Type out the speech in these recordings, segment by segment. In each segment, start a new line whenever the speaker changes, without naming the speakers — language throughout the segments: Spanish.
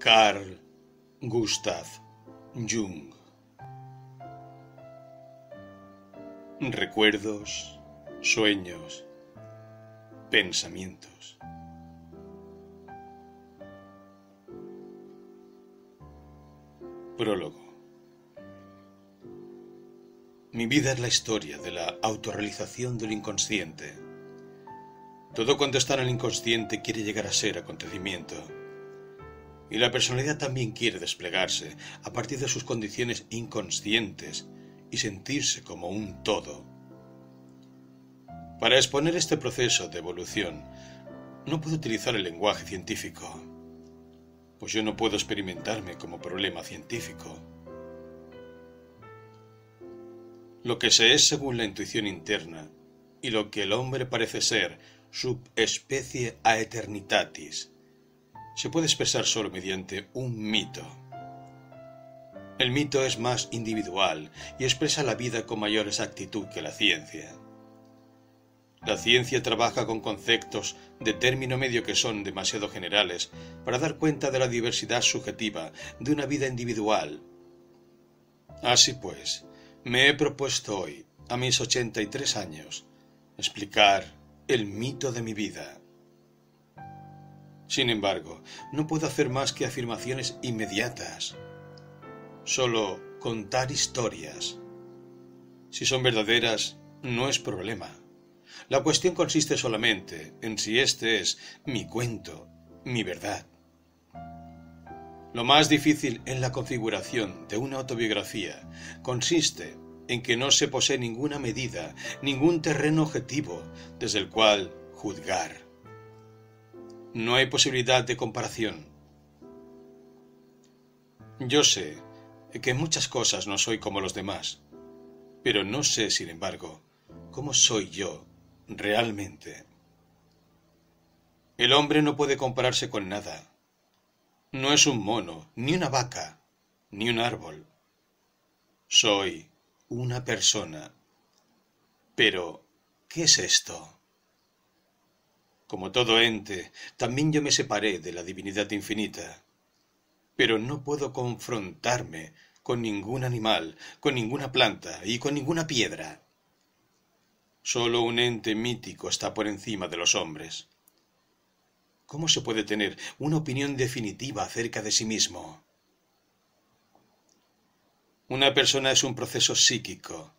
Carl Gustav Jung. Recuerdos, sueños, pensamientos. Prólogo. Mi vida es la historia de la autorrealización del inconsciente. Todo cuanto está en el inconsciente quiere llegar a ser acontecimiento y la personalidad también quiere desplegarse a partir de sus condiciones inconscientes y sentirse como un todo. Para exponer este proceso de evolución, no puedo utilizar el lenguaje científico, pues yo no puedo experimentarme como problema científico. Lo que se es según la intuición interna y lo que el hombre parece ser subespecie especie a eternitatis se puede expresar solo mediante un mito. El mito es más individual y expresa la vida con mayor exactitud que la ciencia. La ciencia trabaja con conceptos de término medio que son demasiado generales para dar cuenta de la diversidad subjetiva de una vida individual. Así pues, me he propuesto hoy, a mis 83 años, explicar el mito de mi vida. Sin embargo, no puedo hacer más que afirmaciones inmediatas. Solo contar historias. Si son verdaderas, no es problema. La cuestión consiste solamente en si este es mi cuento, mi verdad. Lo más difícil en la configuración de una autobiografía consiste en que no se posee ninguna medida, ningún terreno objetivo desde el cual juzgar. No hay posibilidad de comparación. Yo sé que en muchas cosas no soy como los demás, pero no sé, sin embargo, cómo soy yo realmente. El hombre no puede compararse con nada. No es un mono, ni una vaca, ni un árbol. Soy una persona. Pero, ¿qué es esto? Como todo ente, también yo me separé de la divinidad infinita. Pero no puedo confrontarme con ningún animal, con ninguna planta y con ninguna piedra. Solo un ente mítico está por encima de los hombres. ¿Cómo se puede tener una opinión definitiva acerca de sí mismo? Una persona es un proceso psíquico,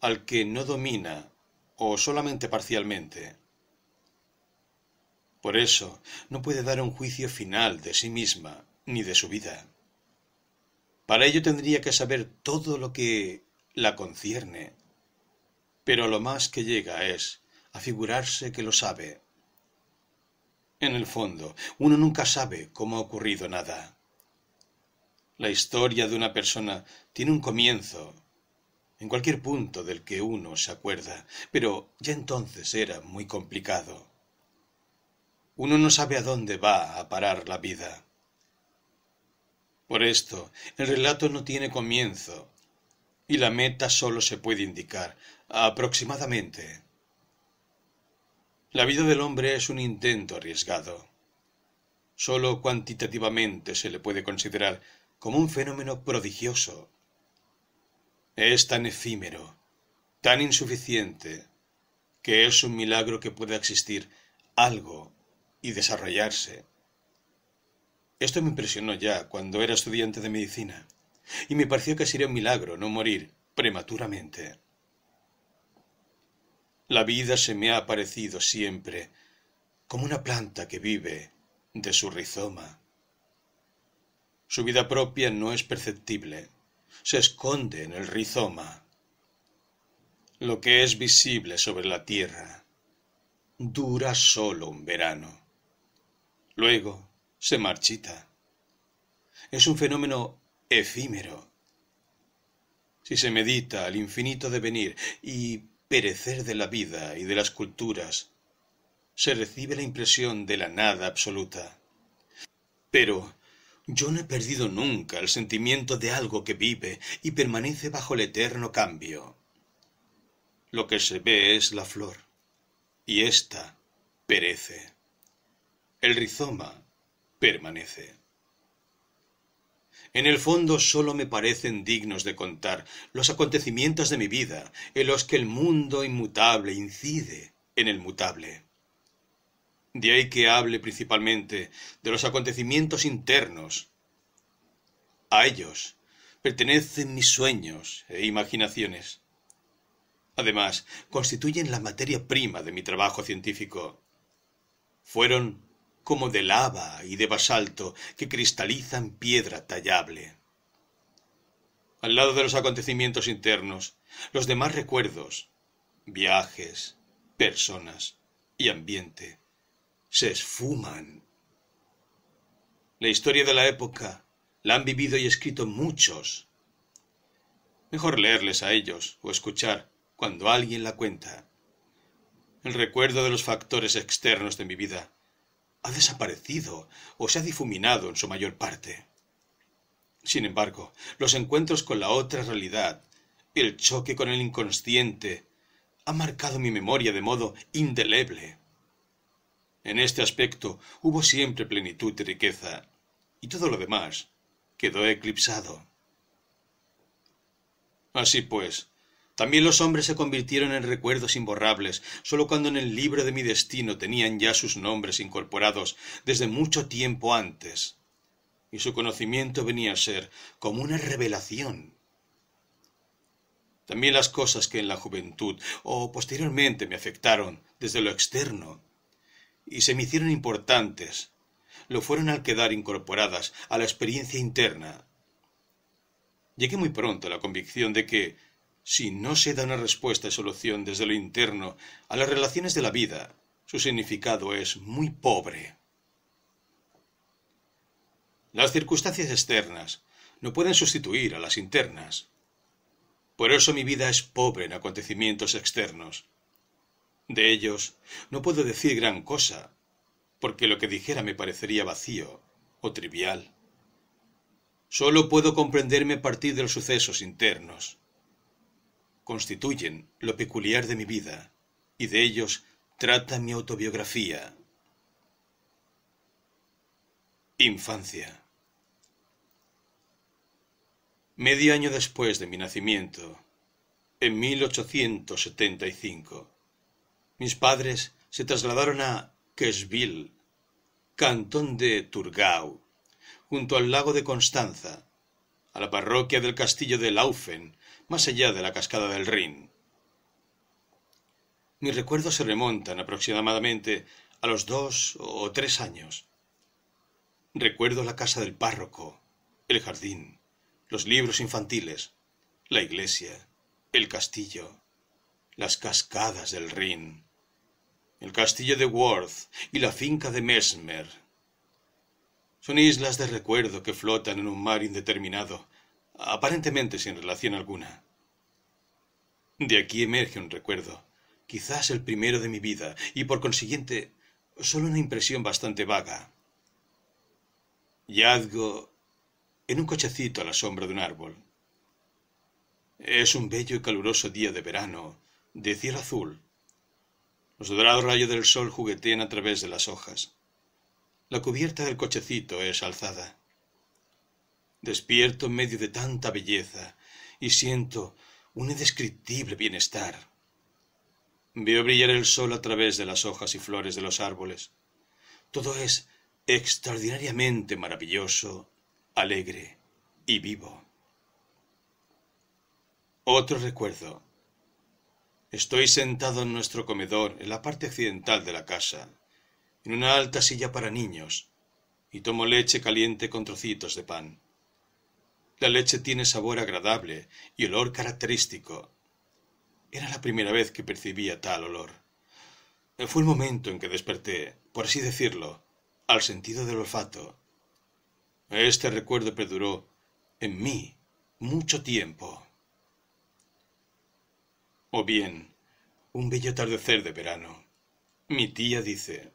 al que no domina, o solamente parcialmente. Por eso, no puede dar un juicio final de sí misma ni de su vida. Para ello tendría que saber todo lo que la concierne. Pero lo más que llega es a figurarse que lo sabe. En el fondo, uno nunca sabe cómo ha ocurrido nada. La historia de una persona tiene un comienzo, en cualquier punto del que uno se acuerda, pero ya entonces era muy complicado uno no sabe a dónde va a parar la vida. Por esto, el relato no tiene comienzo, y la meta sólo se puede indicar aproximadamente. La vida del hombre es un intento arriesgado. Sólo cuantitativamente se le puede considerar como un fenómeno prodigioso. Es tan efímero, tan insuficiente, que es un milagro que pueda existir algo y desarrollarse. Esto me impresionó ya cuando era estudiante de medicina, y me pareció que sería un milagro no morir prematuramente. La vida se me ha aparecido siempre como una planta que vive de su rizoma. Su vida propia no es perceptible, se esconde en el rizoma. Lo que es visible sobre la tierra dura solo un verano. Luego se marchita. Es un fenómeno efímero. Si se medita al infinito devenir y perecer de la vida y de las culturas, se recibe la impresión de la nada absoluta. Pero yo no he perdido nunca el sentimiento de algo que vive y permanece bajo el eterno cambio. Lo que se ve es la flor, y ésta perece. El rizoma permanece. En el fondo sólo me parecen dignos de contar los acontecimientos de mi vida en los que el mundo inmutable incide en el mutable. De ahí que hable principalmente de los acontecimientos internos. A ellos pertenecen mis sueños e imaginaciones. Además, constituyen la materia prima de mi trabajo científico. Fueron como de lava y de basalto que cristalizan piedra tallable. Al lado de los acontecimientos internos, los demás recuerdos, viajes, personas y ambiente, se esfuman. La historia de la época la han vivido y escrito muchos. Mejor leerles a ellos o escuchar cuando alguien la cuenta. El recuerdo de los factores externos de mi vida ha desaparecido o se ha difuminado en su mayor parte. Sin embargo, los encuentros con la otra realidad, el choque con el inconsciente, ha marcado mi memoria de modo indeleble. En este aspecto hubo siempre plenitud y riqueza, y todo lo demás quedó eclipsado. Así pues, también los hombres se convirtieron en recuerdos imborrables, solo cuando en el libro de mi destino tenían ya sus nombres incorporados desde mucho tiempo antes, y su conocimiento venía a ser como una revelación. También las cosas que en la juventud o posteriormente me afectaron desde lo externo y se me hicieron importantes, lo fueron al quedar incorporadas a la experiencia interna. Llegué muy pronto a la convicción de que si no se da una respuesta y solución desde lo interno a las relaciones de la vida, su significado es muy pobre. Las circunstancias externas no pueden sustituir a las internas. Por eso mi vida es pobre en acontecimientos externos. De ellos no puedo decir gran cosa, porque lo que dijera me parecería vacío o trivial. Solo puedo comprenderme a partir de los sucesos internos constituyen lo peculiar de mi vida, y de ellos trata mi autobiografía. Infancia. Medio año después de mi nacimiento, en 1875, mis padres se trasladaron a Quesville, cantón de Turgau, junto al lago de Constanza, a la parroquia del castillo de Laufen, más allá de la cascada del Rin. Mis recuerdos se remontan aproximadamente a los dos o tres años. Recuerdo la casa del párroco, el jardín, los libros infantiles, la iglesia, el castillo, las cascadas del Rin, el castillo de Worth y la finca de Mesmer, son islas de recuerdo que flotan en un mar indeterminado, aparentemente sin relación alguna. De aquí emerge un recuerdo, quizás el primero de mi vida, y por consiguiente solo una impresión bastante vaga. Yazgo en un cochecito a la sombra de un árbol. Es un bello y caluroso día de verano, de cielo azul. Los dorados rayos del sol juguetean a través de las hojas. La cubierta del cochecito es alzada. Despierto en medio de tanta belleza y siento un indescriptible bienestar. Veo brillar el sol a través de las hojas y flores de los árboles. Todo es extraordinariamente maravilloso, alegre y vivo. Otro recuerdo. Estoy sentado en nuestro comedor, en la parte occidental de la casa en una alta silla para niños, y tomo leche caliente con trocitos de pan. La leche tiene sabor agradable y olor característico. Era la primera vez que percibía tal olor. Fue el momento en que desperté, por así decirlo, al sentido del olfato. Este recuerdo perduró en mí mucho tiempo. O bien, un bello atardecer de verano. Mi tía dice,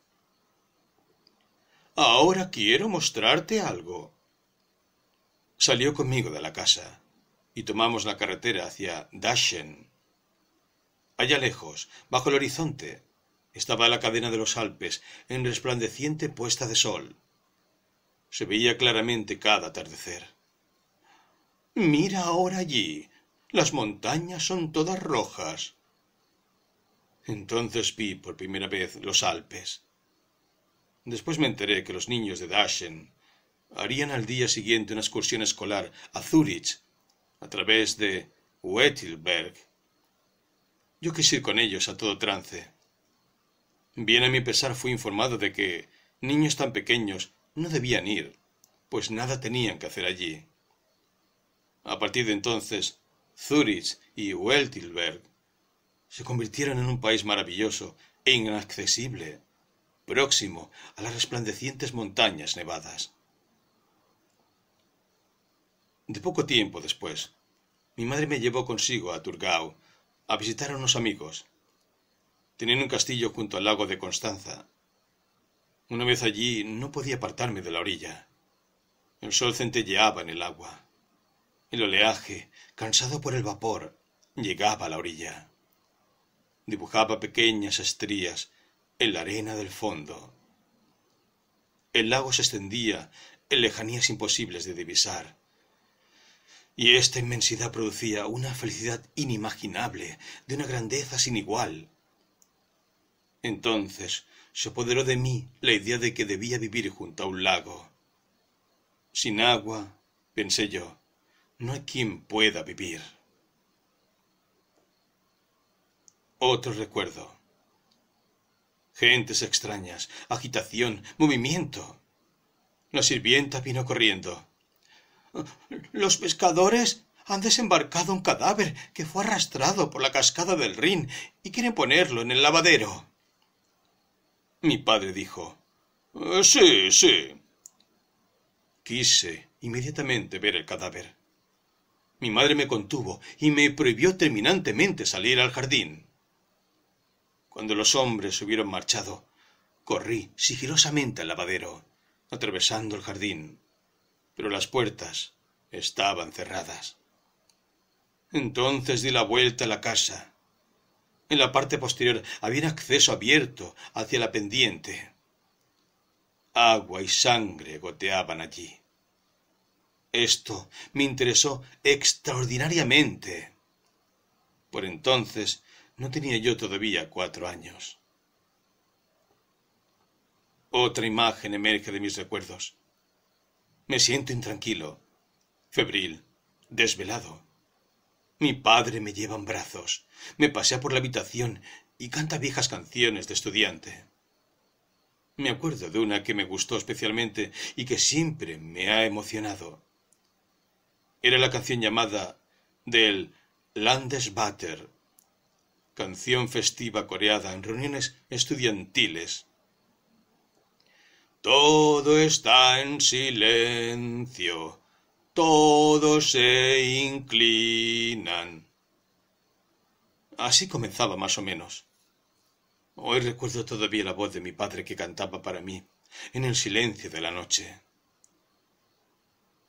Ahora quiero mostrarte algo. Salió conmigo de la casa y tomamos la carretera hacia Dashen. Allá lejos, bajo el horizonte, estaba la cadena de los Alpes en resplandeciente puesta de sol. Se veía claramente cada atardecer. Mira ahora allí. Las montañas son todas rojas. Entonces vi por primera vez los Alpes. Después me enteré que los niños de Dashen harían al día siguiente una excursión escolar a Zurich a través de Wettilberg. Yo quise ir con ellos a todo trance. Bien a mi pesar fui informado de que niños tan pequeños no debían ir, pues nada tenían que hacer allí. A partir de entonces, Zurich y Wettilberg se convirtieron en un país maravilloso e inaccesible próximo a las resplandecientes montañas nevadas. De poco tiempo después, mi madre me llevó consigo a Turgau a visitar a unos amigos. Tenían un castillo junto al lago de Constanza. Una vez allí no podía apartarme de la orilla. El sol centelleaba en el agua. El oleaje, cansado por el vapor, llegaba a la orilla. Dibujaba pequeñas estrías en la arena del fondo. El lago se extendía en lejanías imposibles de divisar. Y esta inmensidad producía una felicidad inimaginable, de una grandeza sin igual. Entonces se apoderó de mí la idea de que debía vivir junto a un lago. Sin agua, pensé yo, no hay quien pueda vivir. Otro recuerdo. Gentes extrañas, agitación, movimiento. La sirvienta vino corriendo. Los pescadores han desembarcado un cadáver que fue arrastrado por la cascada del Rin y quieren ponerlo en el lavadero. Mi padre dijo Sí, sí. Quise inmediatamente ver el cadáver. Mi madre me contuvo y me prohibió terminantemente salir al jardín. Cuando los hombres hubieron marchado, corrí sigilosamente al lavadero, atravesando el jardín, pero las puertas estaban cerradas. Entonces di la vuelta a la casa. En la parte posterior había un acceso abierto hacia la pendiente. Agua y sangre goteaban allí. Esto me interesó extraordinariamente. Por entonces no tenía yo todavía cuatro años. Otra imagen emerge de mis recuerdos. Me siento intranquilo, febril, desvelado. Mi padre me lleva en brazos, me pasea por la habitación y canta viejas canciones de estudiante. Me acuerdo de una que me gustó especialmente y que siempre me ha emocionado. Era la canción llamada del Landesbatter canción festiva coreada en reuniones estudiantiles. Todo está en silencio, todos se inclinan. Así comenzaba más o menos. Hoy recuerdo todavía la voz de mi padre que cantaba para mí, en el silencio de la noche.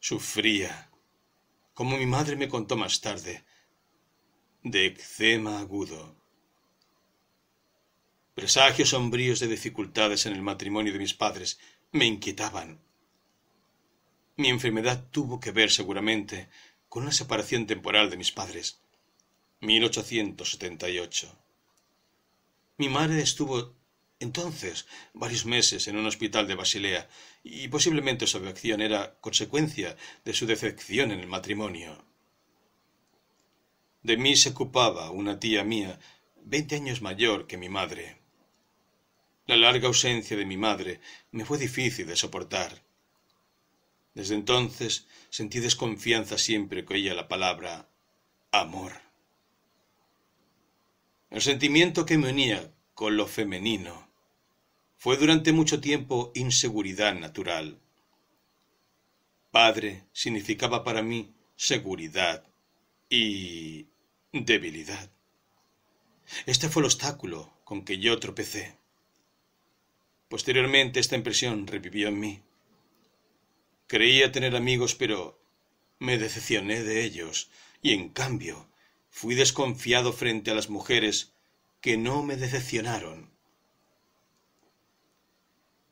Sufría, como mi madre me contó más tarde, de eczema agudo. Presagios sombríos de dificultades en el matrimonio de mis padres me inquietaban. Mi enfermedad tuvo que ver seguramente con la separación temporal de mis padres. Mi madre estuvo entonces varios meses en un hospital de Basilea y posiblemente su afección era consecuencia de su decepción en el matrimonio. De mí se ocupaba una tía mía, veinte años mayor que mi madre. La larga ausencia de mi madre me fue difícil de soportar. Desde entonces sentí desconfianza siempre que oía la palabra amor. El sentimiento que me unía con lo femenino fue durante mucho tiempo inseguridad natural. Padre significaba para mí seguridad y Debilidad. Este fue el obstáculo con que yo tropecé. Posteriormente esta impresión revivió en mí. Creía tener amigos, pero me decepcioné de ellos, y en cambio fui desconfiado frente a las mujeres que no me decepcionaron.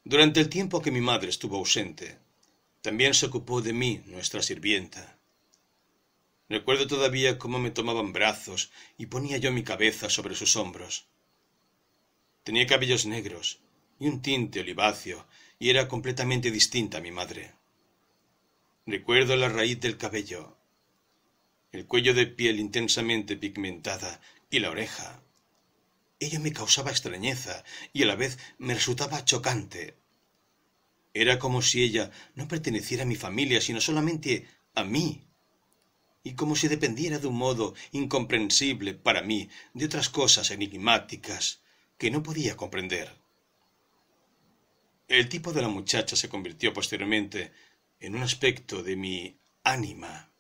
Durante el tiempo que mi madre estuvo ausente, también se ocupó de mí nuestra sirvienta. Recuerdo todavía cómo me tomaban brazos y ponía yo mi cabeza sobre sus hombros. Tenía cabellos negros y un tinte oliváceo y era completamente distinta a mi madre. Recuerdo la raíz del cabello, el cuello de piel intensamente pigmentada y la oreja. Ella me causaba extrañeza y a la vez me resultaba chocante. Era como si ella no perteneciera a mi familia, sino solamente a mí y como si dependiera de un modo incomprensible para mí de otras cosas enigmáticas que no podía comprender. El tipo de la muchacha se convirtió posteriormente en un aspecto de mi ánima.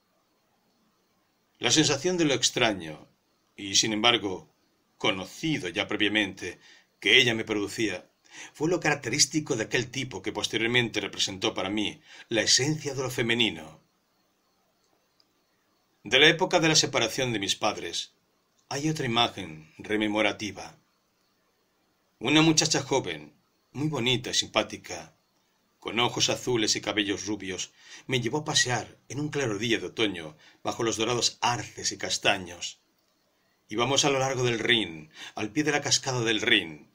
La sensación de lo extraño, y sin embargo conocido ya previamente, que ella me producía, fue lo característico de aquel tipo que posteriormente representó para mí la esencia de lo femenino, de la época de la separación de mis padres, hay otra imagen rememorativa. Una muchacha joven, muy bonita y simpática, con ojos azules y cabellos rubios, me llevó a pasear en un claro día de otoño bajo los dorados arces y castaños. Íbamos a lo largo del Rin, al pie de la cascada del Rin,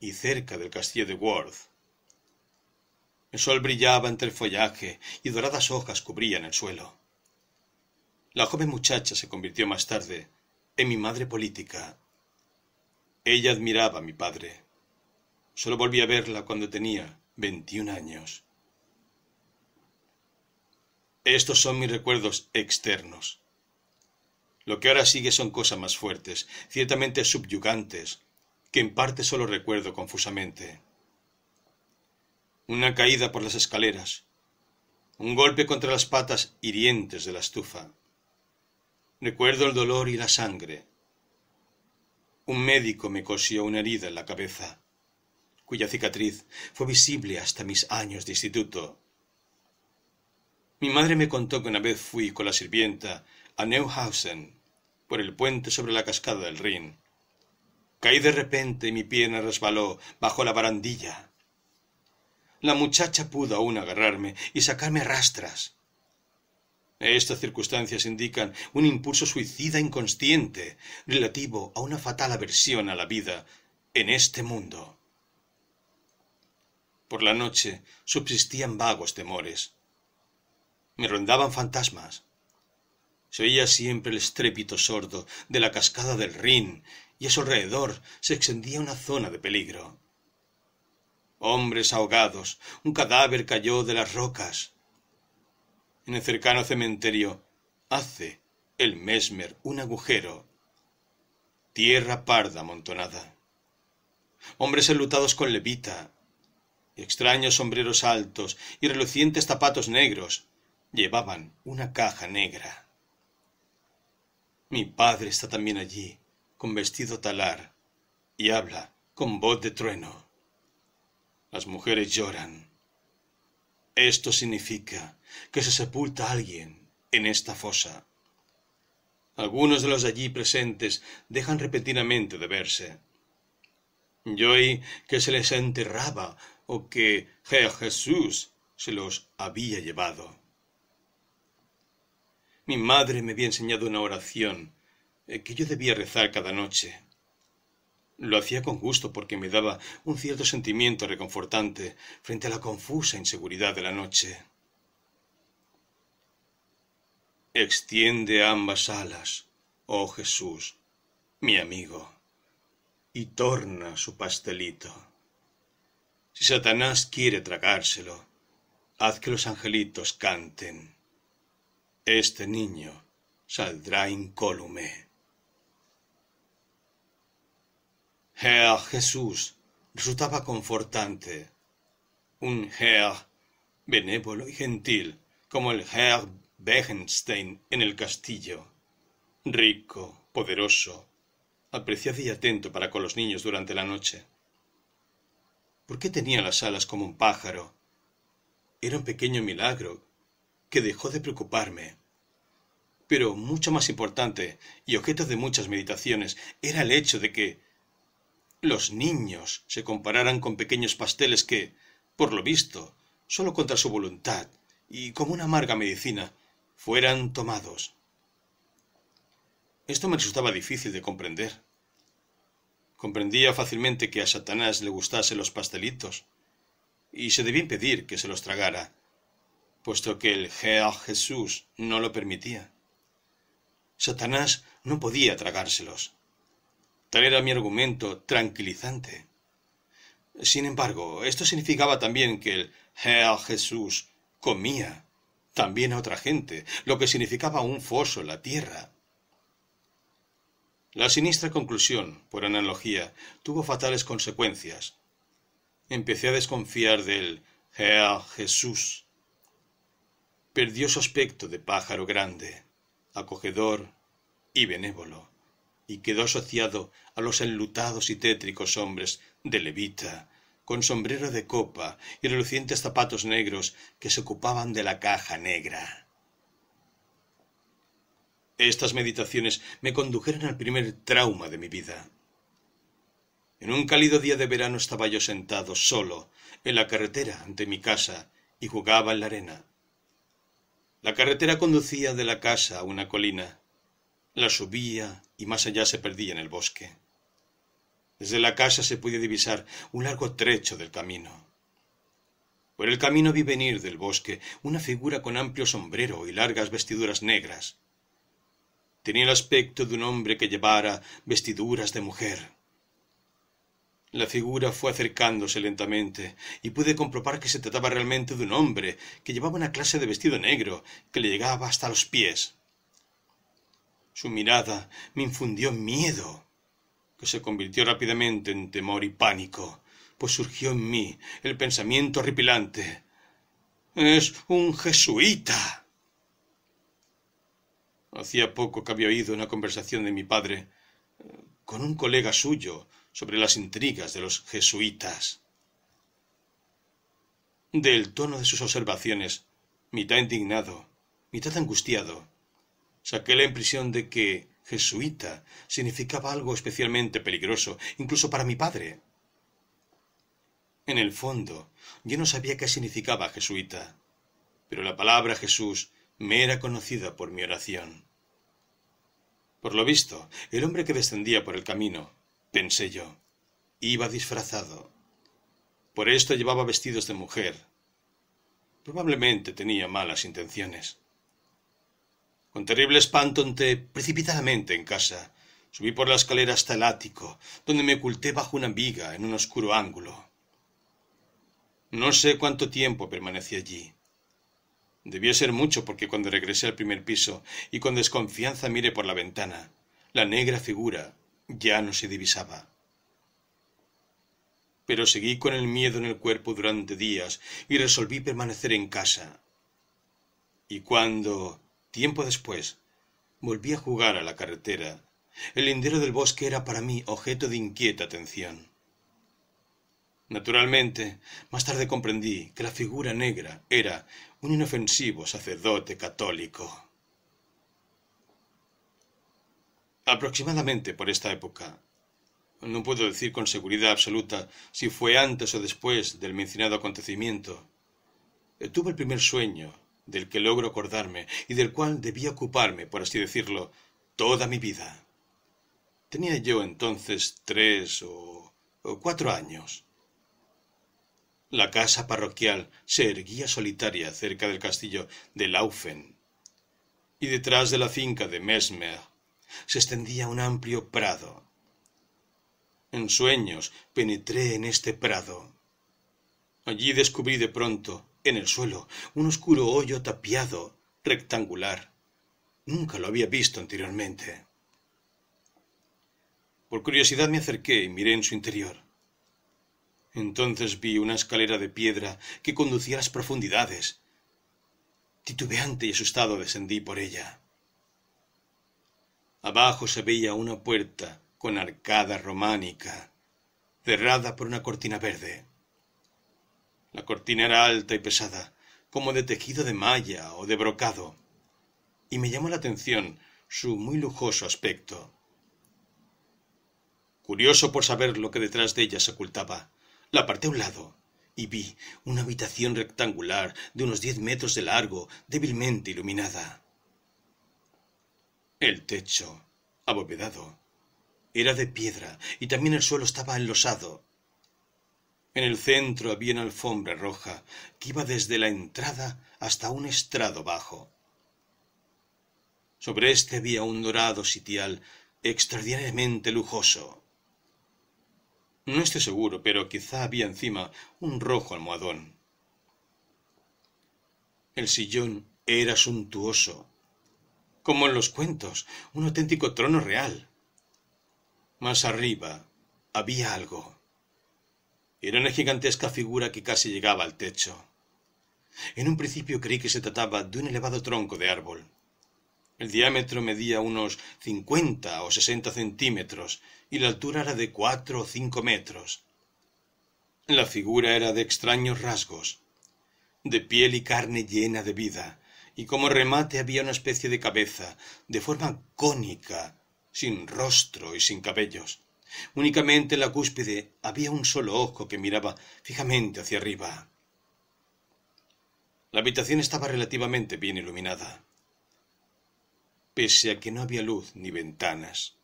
y cerca del castillo de Worth. El sol brillaba entre el follaje y doradas hojas cubrían el suelo. La joven muchacha se convirtió más tarde en mi madre política. Ella admiraba a mi padre. Solo volví a verla cuando tenía veintiún años. Estos son mis recuerdos externos. Lo que ahora sigue son cosas más fuertes, ciertamente subyugantes, que en parte solo recuerdo confusamente. Una caída por las escaleras, un golpe contra las patas hirientes de la estufa, Recuerdo el dolor y la sangre. Un médico me cosió una herida en la cabeza, cuya cicatriz fue visible hasta mis años de instituto. Mi madre me contó que una vez fui con la sirvienta a Neuhausen, por el puente sobre la cascada del Rin. Caí de repente y mi pierna resbaló bajo la barandilla. La muchacha pudo aún agarrarme y sacarme a rastras. Estas circunstancias indican un impulso suicida inconsciente relativo a una fatal aversión a la vida en este mundo. Por la noche subsistían vagos temores. Me rondaban fantasmas. Se oía siempre el estrépito sordo de la cascada del Rin y a su alrededor se extendía una zona de peligro. Hombres ahogados, un cadáver cayó de las rocas, en el cercano cementerio, hace el mesmer un agujero, tierra parda amontonada. Hombres enlutados con levita, extraños sombreros altos y relucientes zapatos negros llevaban una caja negra. Mi padre está también allí, con vestido talar, y habla con voz de trueno. Las mujeres lloran. Esto significa que se sepulta alguien en esta fosa. Algunos de los allí presentes dejan repentinamente de verse. Yo oí que se les enterraba o que Jesús se los había llevado. Mi madre me había enseñado una oración eh, que yo debía rezar cada noche. Lo hacía con gusto porque me daba un cierto sentimiento reconfortante frente a la confusa inseguridad de la noche. Extiende ambas alas, oh Jesús, mi amigo, y torna su pastelito. Si Satanás quiere tragárselo, haz que los angelitos canten. Este niño saldrá incólume. Herr Jesús resultaba confortante. Un Herr benévolo y gentil, como el Herr Begenstein en el castillo. Rico, poderoso, apreciado y atento para con los niños durante la noche. ¿Por qué tenía las alas como un pájaro? Era un pequeño milagro que dejó de preocuparme. Pero mucho más importante y objeto de muchas meditaciones era el hecho de que los niños se compararan con pequeños pasteles que, por lo visto, sólo contra su voluntad y como una amarga medicina, fueran tomados. Esto me resultaba difícil de comprender. Comprendía fácilmente que a Satanás le gustase los pastelitos, y se debía impedir que se los tragara, puesto que el Jehová Jesús no lo permitía. Satanás no podía tragárselos. Tal era mi argumento tranquilizante. Sin embargo, esto significaba también que el Herr Jesús comía también a otra gente, lo que significaba un foso en la tierra. La sinistra conclusión, por analogía, tuvo fatales consecuencias. Empecé a desconfiar del Herr Jesús. Perdió su aspecto de pájaro grande, acogedor y benévolo y quedó asociado a los enlutados y tétricos hombres de levita, con sombrero de copa y relucientes zapatos negros que se ocupaban de la caja negra. Estas meditaciones me condujeron al primer trauma de mi vida. En un cálido día de verano estaba yo sentado solo en la carretera ante mi casa y jugaba en la arena. La carretera conducía de la casa a una colina. La subía y más allá se perdía en el bosque. Desde la casa se podía divisar un largo trecho del camino. Por el camino vi venir del bosque una figura con amplio sombrero y largas vestiduras negras. Tenía el aspecto de un hombre que llevara vestiduras de mujer. La figura fue acercándose lentamente, y pude comprobar que se trataba realmente de un hombre que llevaba una clase de vestido negro que le llegaba hasta los pies. Su mirada me infundió miedo, que se convirtió rápidamente en temor y pánico, pues surgió en mí el pensamiento horripilante. Es un jesuita. Hacía poco que había oído una conversación de mi padre eh, con un colega suyo sobre las intrigas de los jesuitas. Del tono de sus observaciones, mitad indignado, mitad angustiado, Saqué la impresión de que jesuita significaba algo especialmente peligroso, incluso para mi padre. En el fondo, yo no sabía qué significaba jesuita, pero la palabra Jesús me era conocida por mi oración. Por lo visto, el hombre que descendía por el camino, pensé yo, iba disfrazado. Por esto llevaba vestidos de mujer. Probablemente tenía malas intenciones. Con terrible espanto entré precipitadamente en casa. Subí por la escalera hasta el ático, donde me oculté bajo una viga en un oscuro ángulo. No sé cuánto tiempo permanecí allí. Debió ser mucho porque cuando regresé al primer piso y con desconfianza miré por la ventana, la negra figura ya no se divisaba. Pero seguí con el miedo en el cuerpo durante días y resolví permanecer en casa. Y cuando Tiempo después, volví a jugar a la carretera. El lindero del bosque era para mí objeto de inquieta atención. Naturalmente, más tarde comprendí que la figura negra era un inofensivo sacerdote católico. Aproximadamente por esta época, no puedo decir con seguridad absoluta si fue antes o después del mencionado acontecimiento, tuve el primer sueño del que logro acordarme y del cual debía ocuparme, por así decirlo, toda mi vida. Tenía yo entonces tres o, cuatro años. La casa parroquial se erguía solitaria cerca del castillo de Laufen, y detrás de la finca de Mesmer se extendía un amplio prado. En sueños penetré en este prado. Allí descubrí de pronto en el suelo, un oscuro hoyo tapiado, rectangular. Nunca lo había visto anteriormente. Por curiosidad me acerqué y miré en su interior. Entonces vi una escalera de piedra que conducía a las profundidades. Titubeante y asustado descendí por ella. Abajo se veía una puerta con arcada románica, cerrada por una cortina verde. La cortina era alta y pesada, como de tejido de malla o de brocado, y me llamó la atención su muy lujoso aspecto. Curioso por saber lo que detrás de ella se ocultaba, la aparté a un lado y vi una habitación rectangular de unos diez metros de largo, débilmente iluminada. El techo, abovedado, era de piedra y también el suelo estaba enlosado, en el centro había una alfombra roja que iba desde la entrada hasta un estrado bajo. Sobre este había un dorado sitial extraordinariamente lujoso. No estoy seguro, pero quizá había encima un rojo almohadón. El sillón era suntuoso, como en los cuentos, un auténtico trono real. Más arriba había algo. Era una gigantesca figura que casi llegaba al techo. En un principio creí que se trataba de un elevado tronco de árbol. El diámetro medía unos cincuenta o sesenta centímetros y la altura era de cuatro o cinco metros. La figura era de extraños rasgos, de piel y carne llena de vida, y como remate había una especie de cabeza, de forma cónica, sin rostro y sin cabellos. Únicamente en la cúspide había un solo ojo que miraba fijamente hacia arriba. La habitación estaba relativamente bien iluminada, pese a que no había luz ni ventanas.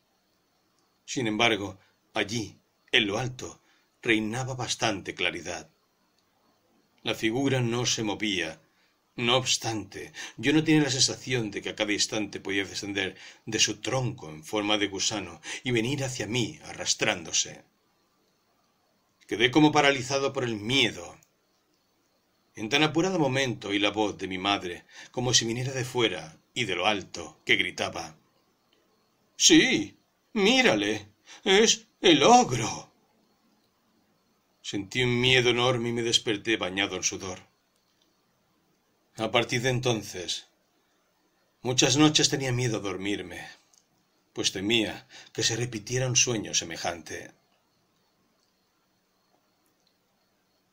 Sin embargo, allí, en lo alto, reinaba bastante claridad. La figura no se movía, no obstante, yo no tenía la sensación de que a cada instante podía descender de su tronco en forma de gusano y venir hacia mí arrastrándose. Quedé como paralizado por el miedo. En tan apurado momento oí la voz de mi madre, como si viniera de fuera y de lo alto, que gritaba. Sí, mírale, es el ogro. Sentí un miedo enorme y me desperté bañado en sudor. A partir de entonces, muchas noches tenía miedo a dormirme, pues temía que se repitiera un sueño semejante.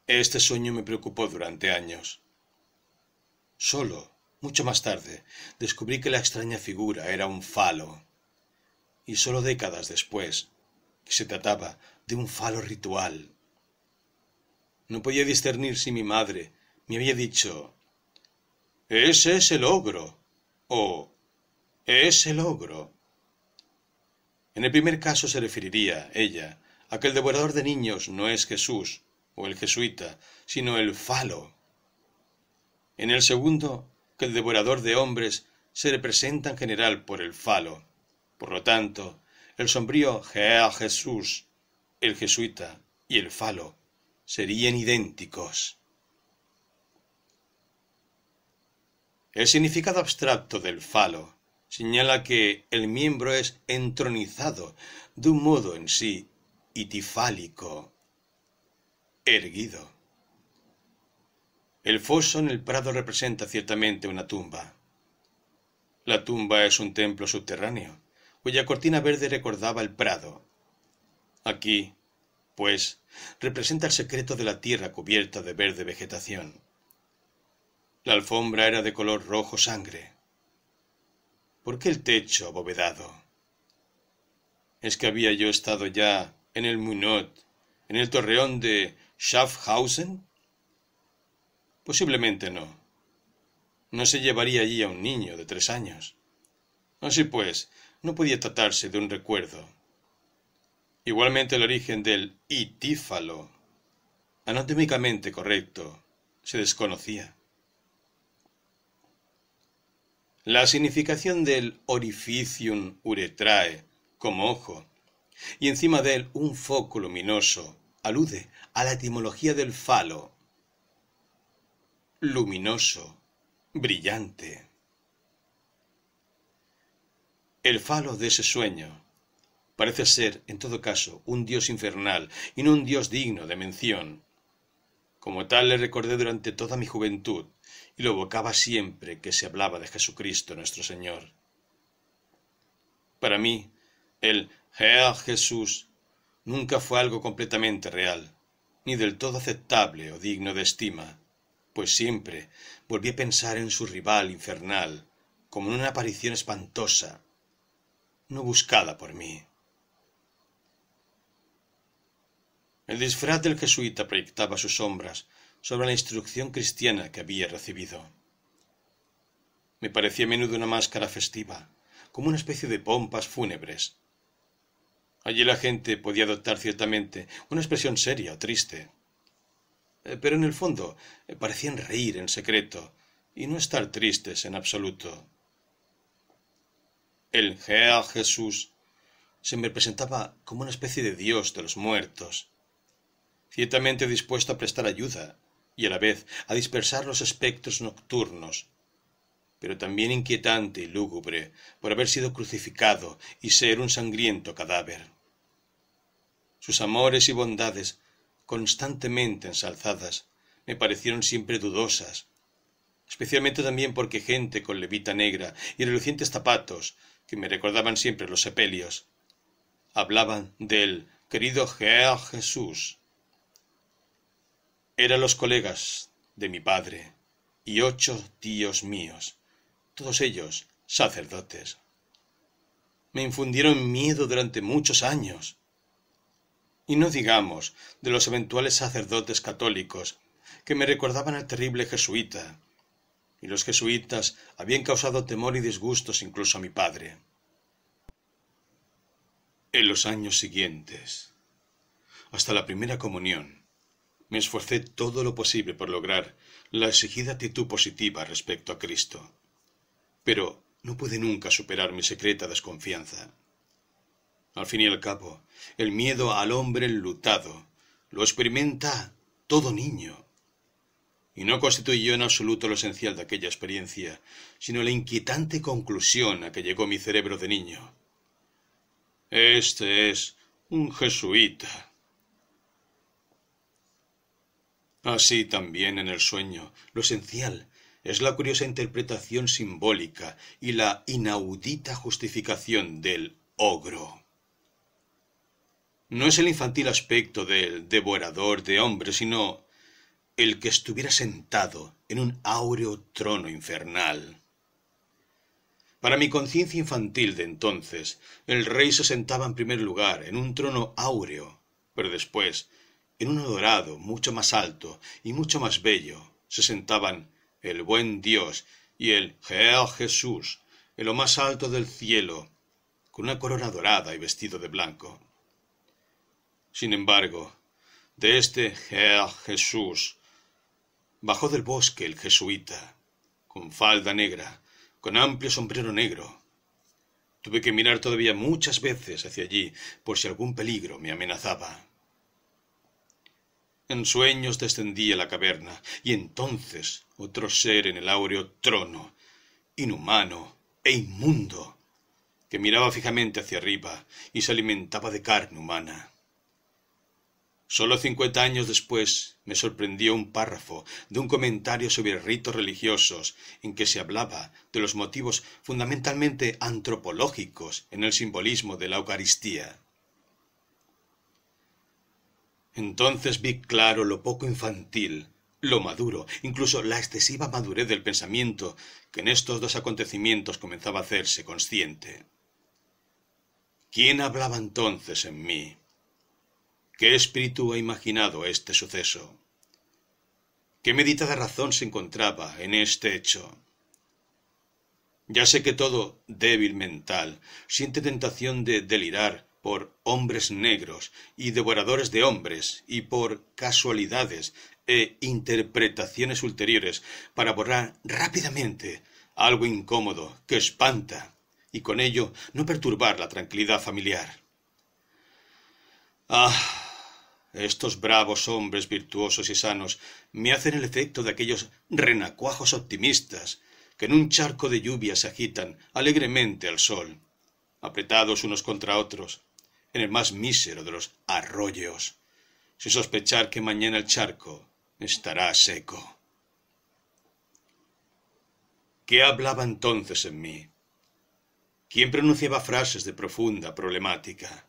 Este sueño me preocupó durante años. Solo, mucho más tarde, descubrí que la extraña figura era un falo, y solo décadas después, que se trataba de un falo ritual. No podía discernir si mi madre me había dicho ese es el ogro o es el ogro. En el primer caso se referiría ella a que el devorador de niños no es Jesús o el jesuita, sino el falo. En el segundo, que el devorador de hombres se representa en general por el falo. Por lo tanto, el sombrío Jea Jesús, el jesuita y el falo serían idénticos. El significado abstracto del falo señala que el miembro es entronizado de un modo en sí itifálico, erguido. El foso en el prado representa ciertamente una tumba. La tumba es un templo subterráneo, cuya cortina verde recordaba el prado. Aquí, pues, representa el secreto de la tierra cubierta de verde vegetación. La alfombra era de color rojo sangre. ¿Por qué el techo abovedado? Es que había yo estado ya en el Munot, en el torreón de Schaffhausen. Posiblemente no. No se llevaría allí a un niño de tres años. Así pues, no podía tratarse de un recuerdo. Igualmente el origen del itífalo, anatómicamente correcto, se desconocía. La significación del orificium uretrae, como ojo, y encima de él un foco luminoso, alude a la etimología del falo. Luminoso, brillante. El falo de ese sueño parece ser, en todo caso, un dios infernal y no un dios digno de mención. Como tal le recordé durante toda mi juventud, lo evocaba siempre que se hablaba de Jesucristo nuestro Señor. Para mí, el Herr Jesús nunca fue algo completamente real, ni del todo aceptable o digno de estima, pues siempre volví a pensar en su rival infernal como en una aparición espantosa, no buscada por mí. El disfraz del jesuita proyectaba sus sombras sobre la instrucción cristiana que había recibido. Me parecía a menudo una máscara festiva, como una especie de pompas fúnebres. Allí la gente podía adoptar ciertamente una expresión seria o triste, eh, pero en el fondo eh, parecían reír en secreto y no estar tristes en absoluto. El Gea Jesús se me presentaba como una especie de Dios de los muertos, ciertamente dispuesto a prestar ayuda y a la vez a dispersar los espectros nocturnos, pero también inquietante y lúgubre por haber sido crucificado y ser un sangriento cadáver. Sus amores y bondades, constantemente ensalzadas, me parecieron siempre dudosas, especialmente también porque gente con levita negra y relucientes zapatos, que me recordaban siempre los sepelios, hablaban del querido Jea Jesús, eran los colegas de mi padre y ocho tíos míos, todos ellos sacerdotes. Me infundieron miedo durante muchos años. Y no digamos de los eventuales sacerdotes católicos que me recordaban al terrible jesuita. Y los jesuitas habían causado temor y disgustos incluso a mi padre. En los años siguientes, hasta la primera comunión, me esforcé todo lo posible por lograr la exigida actitud positiva respecto a Cristo. Pero no pude nunca superar mi secreta desconfianza. Al fin y al cabo, el miedo al hombre enlutado lo experimenta todo niño. Y no constituyó en absoluto lo esencial de aquella experiencia, sino la inquietante conclusión a que llegó mi cerebro de niño. Este es un jesuita. Así ah, también en el sueño, lo esencial es la curiosa interpretación simbólica y la inaudita justificación del ogro. No es el infantil aspecto del devorador de hombres, sino el que estuviera sentado en un áureo trono infernal. Para mi conciencia infantil de entonces, el rey se sentaba en primer lugar en un trono áureo, pero después en uno dorado, mucho más alto y mucho más bello, se sentaban el buen Dios y el Jeho Jesús, en lo más alto del cielo, con una corona dorada y vestido de blanco. Sin embargo, de este Jehová Jesús bajó del bosque el jesuita, con falda negra, con amplio sombrero negro. Tuve que mirar todavía muchas veces hacia allí por si algún peligro me amenazaba. En sueños descendía la caverna, y entonces otro ser en el áureo trono, inhumano e inmundo, que miraba fijamente hacia arriba y se alimentaba de carne humana. Solo cincuenta años después me sorprendió un párrafo de un comentario sobre ritos religiosos en que se hablaba de los motivos fundamentalmente antropológicos en el simbolismo de la Eucaristía. Entonces vi claro lo poco infantil, lo maduro, incluso la excesiva madurez del pensamiento que en estos dos acontecimientos comenzaba a hacerse consciente. ¿Quién hablaba entonces en mí? ¿Qué espíritu ha imaginado este suceso? ¿Qué meditada razón se encontraba en este hecho? Ya sé que todo débil mental siente tentación de delirar por hombres negros y devoradores de hombres y por casualidades e interpretaciones ulteriores para borrar rápidamente algo incómodo que espanta y con ello no perturbar la tranquilidad familiar. Ah, estos bravos hombres virtuosos y sanos me hacen el efecto de aquellos renacuajos optimistas que en un charco de lluvia se agitan alegremente al sol, apretados unos contra otros, en el más mísero de los arroyos, sin sospechar que mañana el charco estará seco. ¿Qué hablaba entonces en mí? ¿Quién pronunciaba frases de profunda problemática?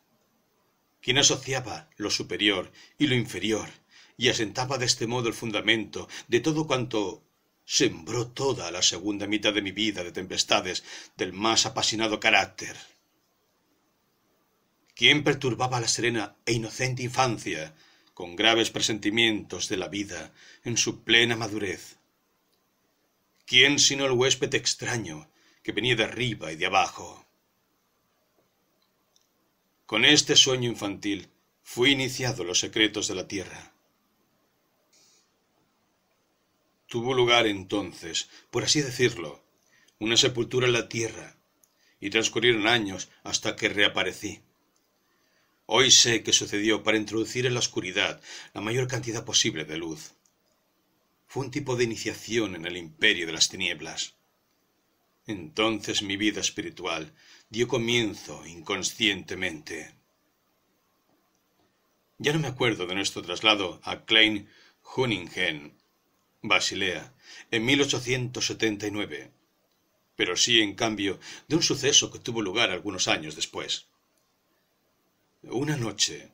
¿Quién asociaba lo superior y lo inferior y asentaba de este modo el fundamento de todo cuanto sembró toda la segunda mitad de mi vida de tempestades del más apasionado carácter? ¿Quién perturbaba la serena e inocente infancia con graves presentimientos de la vida en su plena madurez. ¿Quién sino el huésped extraño que venía de arriba y de abajo? Con este sueño infantil fui iniciado los secretos de la tierra. Tuvo lugar entonces, por así decirlo, una sepultura en la tierra, y transcurrieron años hasta que reaparecí. Hoy sé qué sucedió para introducir en la oscuridad la mayor cantidad posible de luz. Fue un tipo de iniciación en el imperio de las tinieblas. Entonces mi vida espiritual dio comienzo inconscientemente. Ya no me acuerdo de nuestro traslado a Klein Huningen, Basilea, en 1879, pero sí, en cambio, de un suceso que tuvo lugar algunos años después. Una noche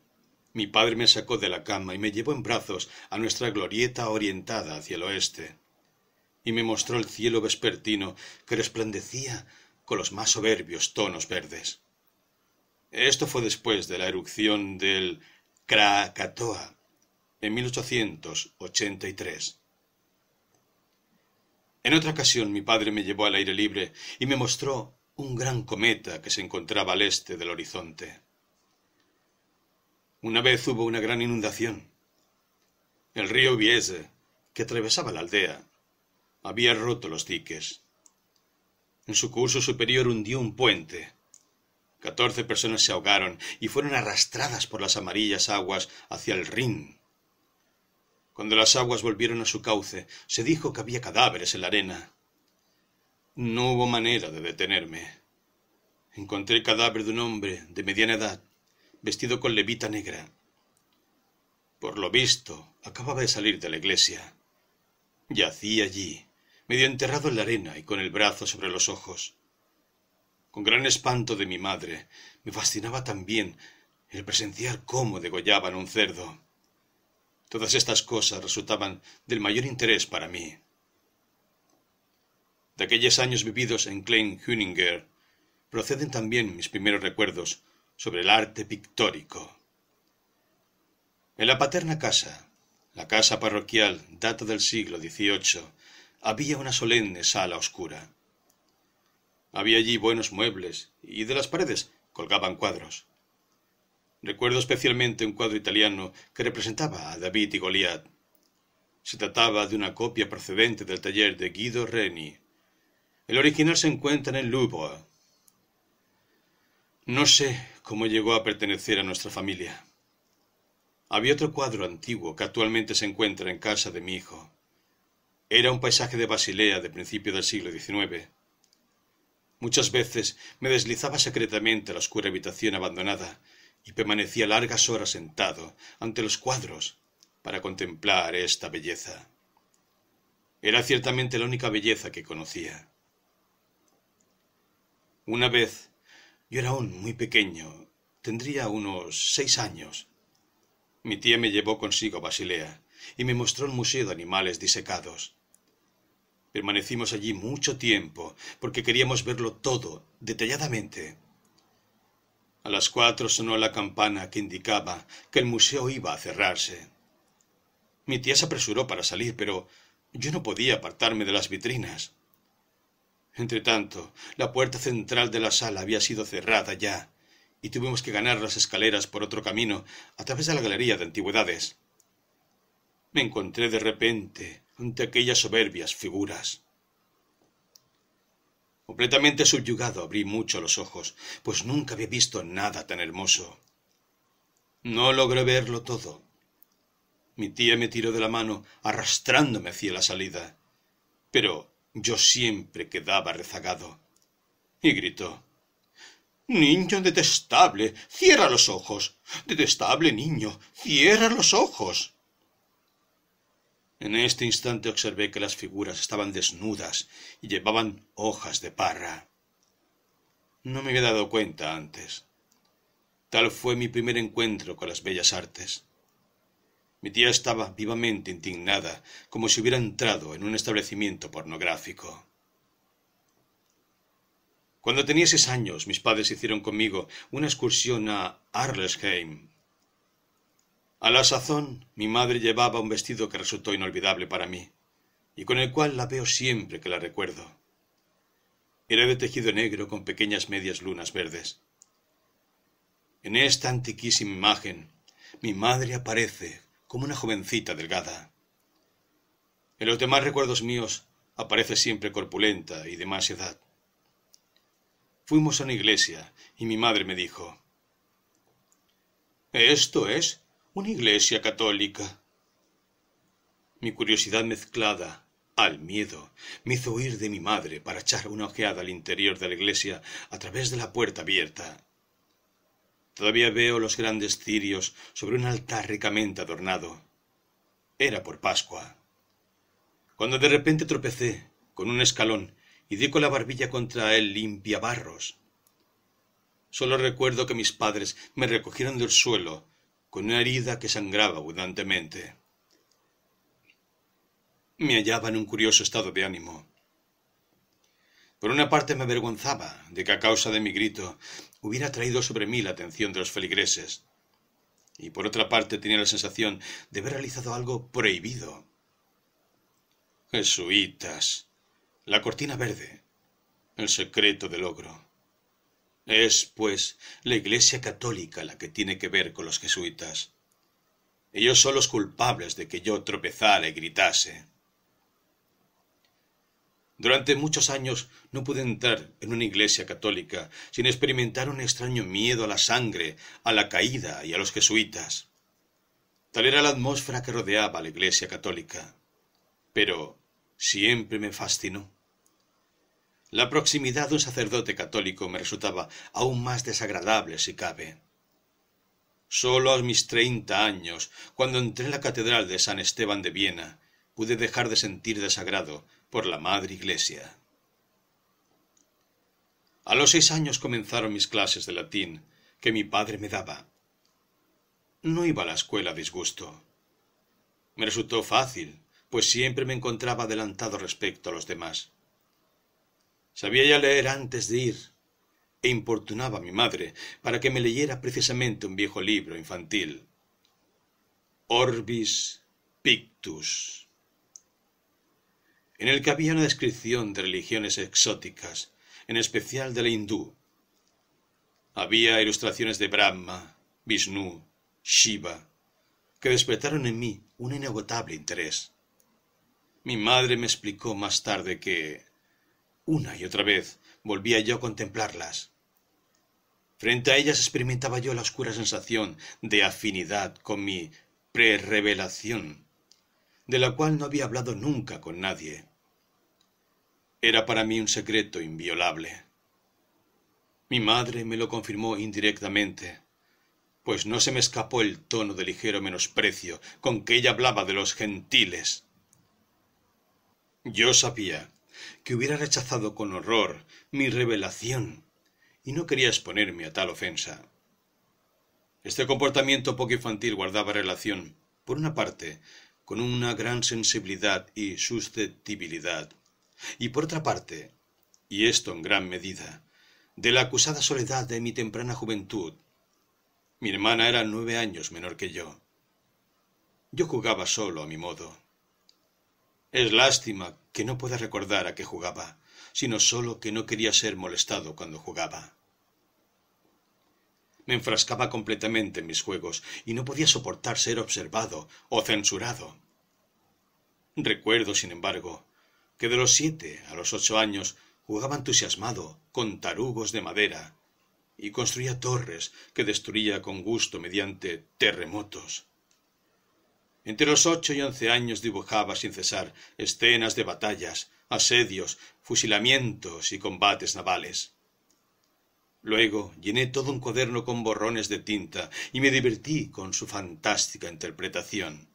mi padre me sacó de la cama y me llevó en brazos a nuestra glorieta orientada hacia el oeste, y me mostró el cielo vespertino que resplandecía con los más soberbios tonos verdes. Esto fue después de la erupción del Krakatoa en 1883. En otra ocasión mi padre me llevó al aire libre y me mostró un gran cometa que se encontraba al este del horizonte. Una vez hubo una gran inundación. El río Viese, que atravesaba la aldea, había roto los diques. En su curso superior hundió un puente. Catorce personas se ahogaron y fueron arrastradas por las amarillas aguas hacia el Rin. Cuando las aguas volvieron a su cauce, se dijo que había cadáveres en la arena. No hubo manera de detenerme. Encontré el cadáver de un hombre de mediana edad, vestido con levita negra. Por lo visto, acababa de salir de la iglesia. Yacía allí, medio enterrado en la arena y con el brazo sobre los ojos. Con gran espanto de mi madre, me fascinaba también el presenciar cómo degollaban un cerdo. Todas estas cosas resultaban del mayor interés para mí. De aquellos años vividos en Klein Hüninger proceden también mis primeros recuerdos sobre el arte pictórico. En la paterna casa, la casa parroquial, data del siglo XVIII, había una solemne sala oscura. Había allí buenos muebles, y de las paredes colgaban cuadros. Recuerdo especialmente un cuadro italiano que representaba a David y Goliat. Se trataba de una copia procedente del taller de Guido Reni. El original se encuentra en el Louvre, no sé cómo llegó a pertenecer a nuestra familia. Había otro cuadro antiguo que actualmente se encuentra en casa de mi hijo. Era un paisaje de Basilea de principio del siglo XIX. Muchas veces me deslizaba secretamente a la oscura habitación abandonada y permanecía largas horas sentado ante los cuadros para contemplar esta belleza. Era ciertamente la única belleza que conocía. Una vez yo era aún muy pequeño, tendría unos seis años. Mi tía me llevó consigo a Basilea y me mostró el museo de animales disecados. Permanecimos allí mucho tiempo porque queríamos verlo todo detalladamente. A las cuatro sonó la campana que indicaba que el museo iba a cerrarse. Mi tía se apresuró para salir, pero yo no podía apartarme de las vitrinas. Entretanto, la puerta central de la sala había sido cerrada ya, y tuvimos que ganar las escaleras por otro camino, a través de la galería de antigüedades. Me encontré de repente ante aquellas soberbias figuras. Completamente subyugado abrí mucho los ojos, pues nunca había visto nada tan hermoso. No logré verlo todo. Mi tía me tiró de la mano, arrastrándome hacia la salida. Pero yo siempre quedaba rezagado. Y gritó. Niño detestable, cierra los ojos. Detestable niño, cierra los ojos. En este instante observé que las figuras estaban desnudas y llevaban hojas de parra. No me había dado cuenta antes. Tal fue mi primer encuentro con las bellas artes. Mi tía estaba vivamente indignada, como si hubiera entrado en un establecimiento pornográfico. Cuando tenía seis años, mis padres hicieron conmigo una excursión a Arlesheim. A la sazón, mi madre llevaba un vestido que resultó inolvidable para mí, y con el cual la veo siempre que la recuerdo. Era de tejido negro con pequeñas medias lunas verdes. En esta antiquísima imagen, mi madre aparece como una jovencita delgada. En los demás recuerdos míos aparece siempre corpulenta y de más edad. Fuimos a una iglesia y mi madre me dijo, Esto es una iglesia católica. Mi curiosidad mezclada al miedo me hizo huir de mi madre para echar una ojeada al interior de la iglesia a través de la puerta abierta Todavía veo los grandes cirios sobre un altar ricamente adornado. Era por Pascua. Cuando de repente tropecé con un escalón y di con la barbilla contra el limpiabarros. Solo recuerdo que mis padres me recogieron del suelo con una herida que sangraba abundantemente. Me hallaba en un curioso estado de ánimo. Por una parte me avergonzaba de que a causa de mi grito hubiera traído sobre mí la atención de los feligreses, y por otra parte tenía la sensación de haber realizado algo prohibido. Jesuitas, la cortina verde, el secreto del ogro. Es, pues, la Iglesia católica la que tiene que ver con los jesuitas. Ellos son los culpables de que yo tropezara y gritase. Durante muchos años no pude entrar en una iglesia católica sin experimentar un extraño miedo a la sangre, a la caída y a los jesuitas. Tal era la atmósfera que rodeaba la iglesia católica. Pero siempre me fascinó. La proximidad de un sacerdote católico me resultaba aún más desagradable si cabe. Solo a mis treinta años, cuando entré en la catedral de San Esteban de Viena, pude dejar de sentir desagrado por la Madre Iglesia. A los seis años comenzaron mis clases de latín, que mi padre me daba. No iba a la escuela a disgusto. Me resultó fácil, pues siempre me encontraba adelantado respecto a los demás. Sabía ya leer antes de ir, e importunaba a mi madre para que me leyera precisamente un viejo libro infantil, Orbis Pictus, en el que había una descripción de religiones exóticas, en especial de la hindú. Había ilustraciones de Brahma, Vishnu, Shiva, que despertaron en mí un inagotable interés. Mi madre me explicó más tarde que, una y otra vez, volvía yo a contemplarlas. Frente a ellas experimentaba yo la oscura sensación de afinidad con mi pre-revelación pre-revelación de la cual no había hablado nunca con nadie. Era para mí un secreto inviolable. Mi madre me lo confirmó indirectamente, pues no se me escapó el tono de ligero menosprecio con que ella hablaba de los gentiles. Yo sabía que hubiera rechazado con horror mi revelación y no quería exponerme a tal ofensa. Este comportamiento poco infantil guardaba relación, por una parte, con una gran sensibilidad y susceptibilidad, y por otra parte, y esto en gran medida, de la acusada soledad de mi temprana juventud. Mi hermana era nueve años menor que yo. Yo jugaba solo a mi modo. Es lástima que no pueda recordar a qué jugaba, sino solo que no quería ser molestado cuando jugaba. Me enfrascaba completamente en mis juegos y no podía soportar ser observado o censurado. Recuerdo, sin embargo, que de los siete a los ocho años jugaba entusiasmado con tarugos de madera y construía torres que destruía con gusto mediante terremotos. Entre los ocho y once años dibujaba sin cesar escenas de batallas, asedios, fusilamientos y combates navales. Luego llené todo un cuaderno con borrones de tinta y me divertí con su fantástica interpretación.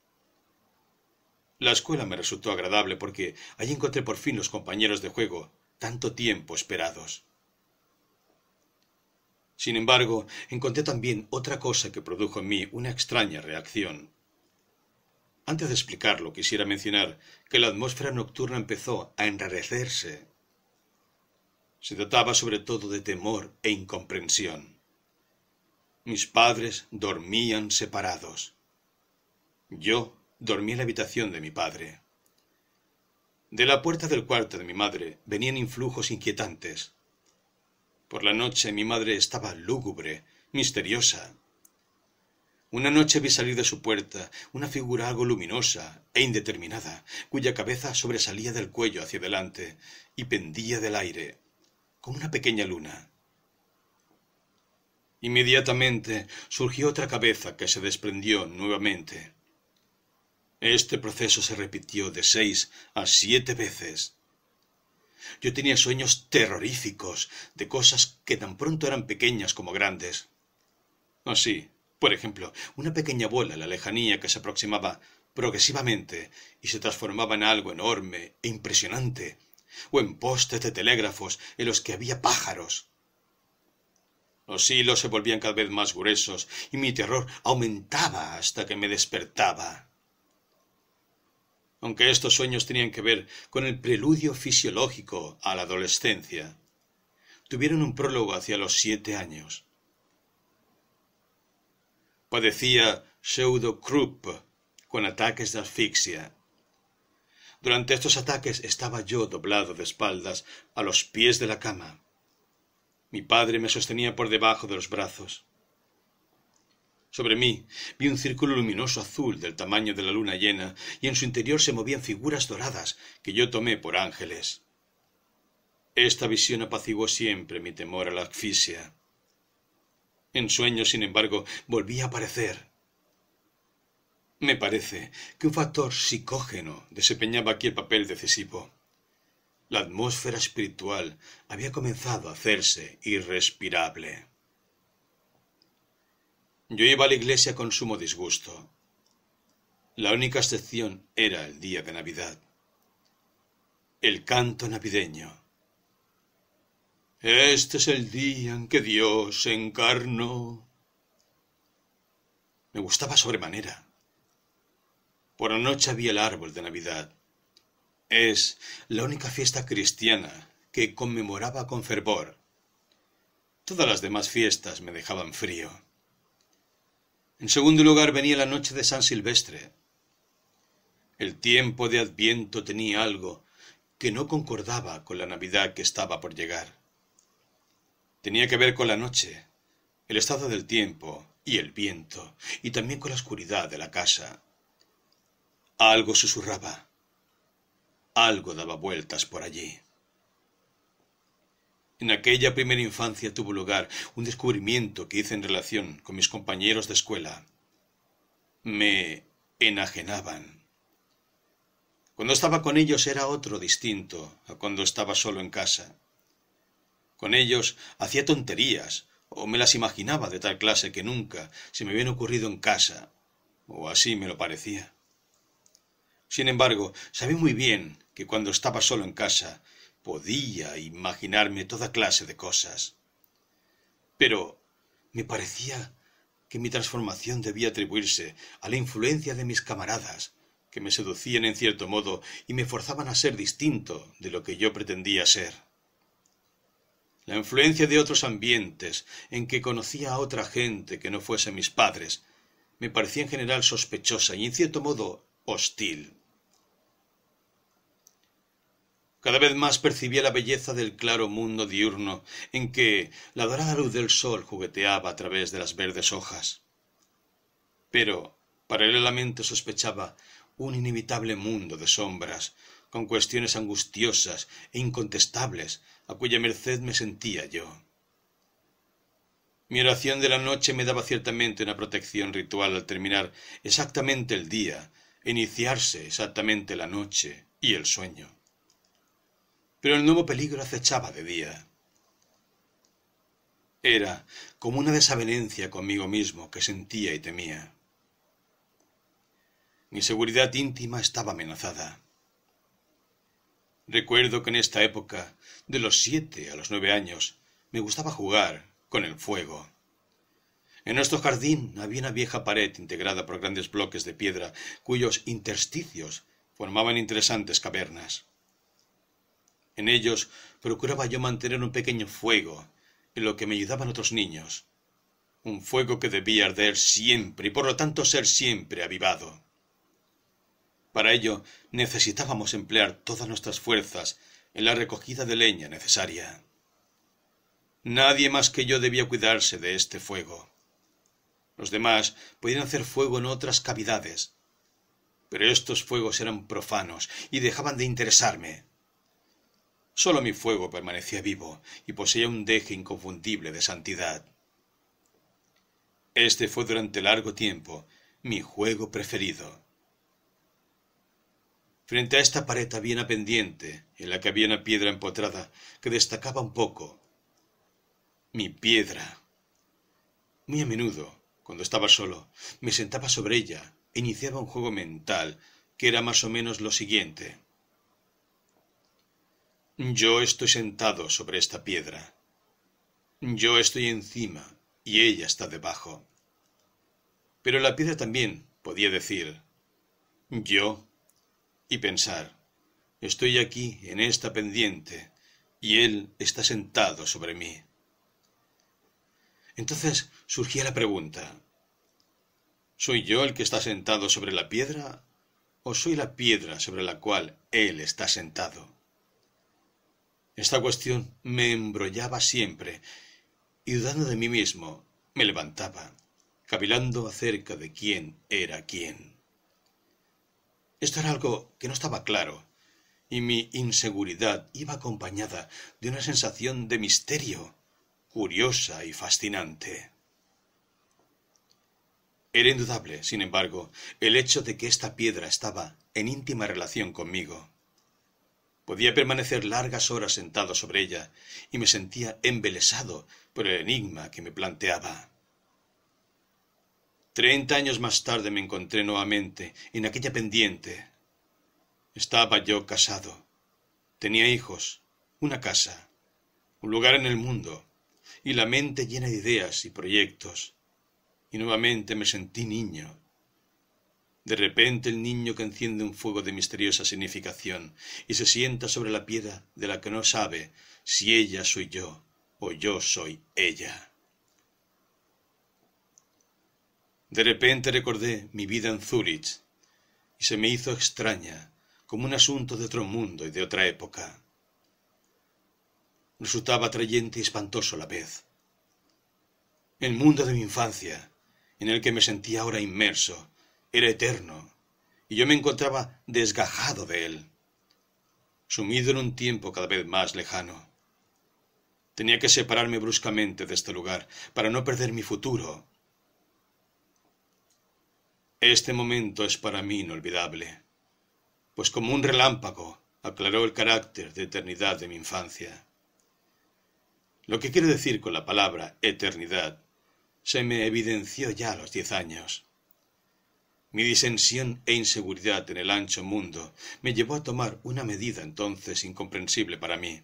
La escuela me resultó agradable porque allí encontré por fin los compañeros de juego, tanto tiempo esperados. Sin embargo, encontré también otra cosa que produjo en mí una extraña reacción. Antes de explicarlo, quisiera mencionar que la atmósfera nocturna empezó a enrarecerse se dotaba sobre todo de temor e incomprensión. Mis padres dormían separados. Yo dormí en la habitación de mi padre. De la puerta del cuarto de mi madre venían influjos inquietantes. Por la noche mi madre estaba lúgubre, misteriosa. Una noche vi salir de su puerta una figura algo luminosa e indeterminada, cuya cabeza sobresalía del cuello hacia adelante y pendía del aire, como una pequeña luna. Inmediatamente surgió otra cabeza que se desprendió nuevamente. Este proceso se repitió de seis a siete veces. Yo tenía sueños terroríficos de cosas que tan pronto eran pequeñas como grandes. Así, por ejemplo, una pequeña bola en la lejanía que se aproximaba progresivamente y se transformaba en algo enorme e impresionante o en postes de telégrafos en los que había pájaros. Los hilos se volvían cada vez más gruesos y mi terror aumentaba hasta que me despertaba. Aunque estos sueños tenían que ver con el preludio fisiológico a la adolescencia, tuvieron un prólogo hacia los siete años. Padecía pseudo-croup con ataques de asfixia durante estos ataques estaba yo doblado de espaldas a los pies de la cama. Mi padre me sostenía por debajo de los brazos. Sobre mí vi un círculo luminoso azul del tamaño de la luna llena, y en su interior se movían figuras doradas que yo tomé por ángeles. Esta visión apaciguó siempre mi temor a la asfixia. En sueños, sin embargo, volví a aparecer. Me parece que un factor psicógeno desempeñaba aquí el papel decisivo. La atmósfera espiritual había comenzado a hacerse irrespirable. Yo iba a la iglesia con sumo disgusto. La única excepción era el día de Navidad. El canto navideño. Este es el día en que Dios se encarnó. Me gustaba sobremanera. Por la noche había el árbol de Navidad. Es la única fiesta cristiana que conmemoraba con fervor. Todas las demás fiestas me dejaban frío. En segundo lugar venía la noche de San Silvestre. El tiempo de Adviento tenía algo que no concordaba con la Navidad que estaba por llegar. Tenía que ver con la noche, el estado del tiempo y el viento, y también con la oscuridad de la casa. Algo susurraba. Algo daba vueltas por allí. En aquella primera infancia tuvo lugar un descubrimiento que hice en relación con mis compañeros de escuela. Me enajenaban. Cuando estaba con ellos era otro distinto a cuando estaba solo en casa. Con ellos hacía tonterías, o me las imaginaba de tal clase que nunca se me habían ocurrido en casa, o así me lo parecía. Sin embargo, sabía muy bien que cuando estaba solo en casa podía imaginarme toda clase de cosas. Pero me parecía que mi transformación debía atribuirse a la influencia de mis camaradas, que me seducían en cierto modo y me forzaban a ser distinto de lo que yo pretendía ser. La influencia de otros ambientes, en que conocía a otra gente que no fuese mis padres, me parecía en general sospechosa y en cierto modo hostil. Cada vez más percibía la belleza del claro mundo diurno en que la dorada luz del sol jugueteaba a través de las verdes hojas. Pero, paralelamente, sospechaba un inevitable mundo de sombras, con cuestiones angustiosas e incontestables, a cuya merced me sentía yo. Mi oración de la noche me daba ciertamente una protección ritual al terminar exactamente el día, iniciarse exactamente la noche y el sueño pero el nuevo peligro acechaba de día. Era como una desavenencia conmigo mismo que sentía y temía. Mi seguridad íntima estaba amenazada. Recuerdo que en esta época, de los siete a los nueve años, me gustaba jugar con el fuego. En nuestro jardín había una vieja pared integrada por grandes bloques de piedra cuyos intersticios formaban interesantes cavernas. En ellos procuraba yo mantener un pequeño fuego, en lo que me ayudaban otros niños. Un fuego que debía arder siempre y por lo tanto ser siempre avivado. Para ello necesitábamos emplear todas nuestras fuerzas en la recogida de leña necesaria. Nadie más que yo debía cuidarse de este fuego. Los demás podían hacer fuego en otras cavidades, pero estos fuegos eran profanos y dejaban de interesarme. Sólo mi fuego permanecía vivo y poseía un deje inconfundible de santidad. Este fue durante largo tiempo mi juego preferido. Frente a esta pared había una pendiente, en la que había una piedra empotrada que destacaba un poco. Mi piedra. Muy a menudo, cuando estaba solo, me sentaba sobre ella e iniciaba un juego mental que era más o menos lo siguiente. Yo estoy sentado sobre esta piedra. Yo estoy encima y ella está debajo. Pero la piedra también podía decir, yo, y pensar, estoy aquí en esta pendiente y él está sentado sobre mí. Entonces surgía la pregunta, ¿soy yo el que está sentado sobre la piedra o soy la piedra sobre la cual él está sentado? Esta cuestión me embrollaba siempre, y dudando de mí mismo, me levantaba, cavilando acerca de quién era quién. Esto era algo que no estaba claro, y mi inseguridad iba acompañada de una sensación de misterio, curiosa y fascinante. Era indudable, sin embargo, el hecho de que esta piedra estaba en íntima relación conmigo. Podía permanecer largas horas sentado sobre ella y me sentía embelesado por el enigma que me planteaba. Treinta años más tarde me encontré nuevamente en aquella pendiente. Estaba yo casado. Tenía hijos, una casa, un lugar en el mundo, y la mente llena de ideas y proyectos. Y nuevamente me sentí niño, de repente el niño que enciende un fuego de misteriosa significación y se sienta sobre la piedra de la que no sabe si ella soy yo o yo soy ella. De repente recordé mi vida en Zúrich y se me hizo extraña, como un asunto de otro mundo y de otra época. Resultaba atrayente y espantoso a la vez. El mundo de mi infancia, en el que me sentía ahora inmerso, era eterno, y yo me encontraba desgajado de él, sumido en un tiempo cada vez más lejano. Tenía que separarme bruscamente de este lugar para no perder mi futuro. Este momento es para mí inolvidable, pues como un relámpago aclaró el carácter de eternidad de mi infancia. Lo que quiero decir con la palabra eternidad se me evidenció ya a los diez años. Mi disensión e inseguridad en el ancho mundo me llevó a tomar una medida entonces incomprensible para mí.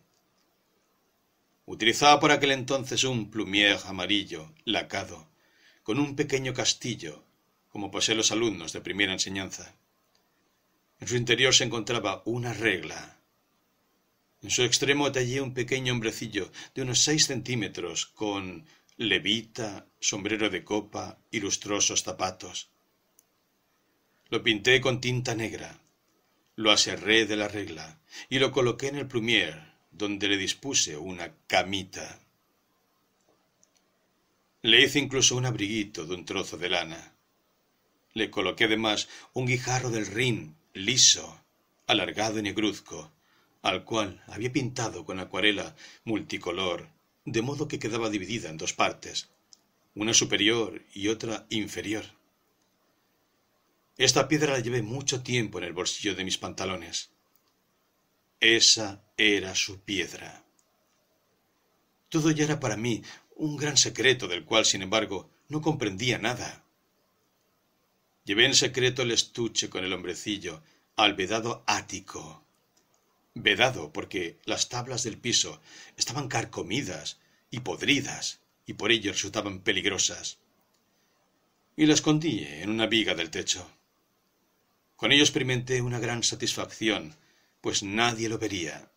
Utilizaba por aquel entonces un plumier amarillo, lacado, con un pequeño castillo, como poseen los alumnos de primera enseñanza. En su interior se encontraba una regla. En su extremo tallé un pequeño hombrecillo de unos seis centímetros, con levita, sombrero de copa y lustrosos zapatos. Lo pinté con tinta negra, lo aserré de la regla y lo coloqué en el plumier, donde le dispuse una camita. Le hice incluso un abriguito de un trozo de lana. Le coloqué además un guijarro del Rin, liso, alargado y negruzco, al cual había pintado con acuarela multicolor, de modo que quedaba dividida en dos partes, una superior y otra inferior. Esta piedra la llevé mucho tiempo en el bolsillo de mis pantalones. Esa era su piedra. Todo ya era para mí un gran secreto del cual, sin embargo, no comprendía nada. Llevé en secreto el estuche con el hombrecillo al vedado ático. Vedado porque las tablas del piso estaban carcomidas y podridas y por ello resultaban peligrosas. Y la escondí en una viga del techo. Con ello experimenté una gran satisfacción, pues nadie lo vería.